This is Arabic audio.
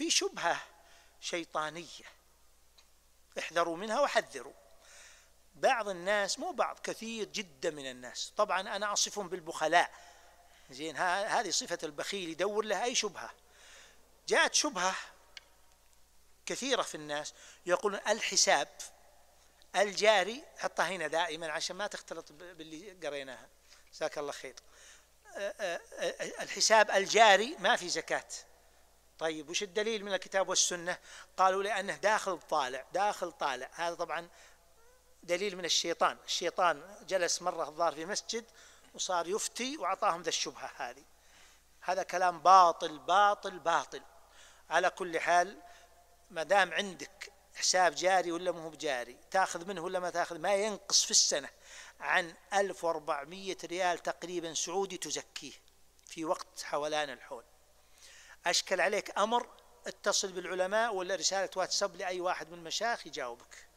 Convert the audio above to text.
في شبهة شيطانية احذروا منها وحذروا بعض الناس مو بعض كثير جدا من الناس طبعا أنا أصفهم بالبخلاء زين هذه صفة البخيل يدور له أي شبهة جاءت شبهة كثيرة في الناس يقولون الحساب الجاري حطها هنا دائما عشان ما تختلط باللي قريناها جزاك الله خير أه، أه، أه، الحساب الجاري ما في زكاه طيب وش الدليل من الكتاب والسنة قالوا لأنه داخل طالع داخل طالع هذا طبعا دليل من الشيطان الشيطان جلس مرة الظاهر في مسجد وصار يفتي وأعطاهم ذا الشبهة هذه هذا كلام باطل باطل باطل على كل حال ما دام عندك حساب جاري ولا مو بجاري تاخذ منه ولا ما تاخذ ما ينقص في السنة عن 1400 ريال تقريبا سعودي تزكيه في وقت حولان الحول أشكل عليك أمر اتصل بالعلماء ولا رسالة واتساب لأي واحد من المشايخ يجاوبك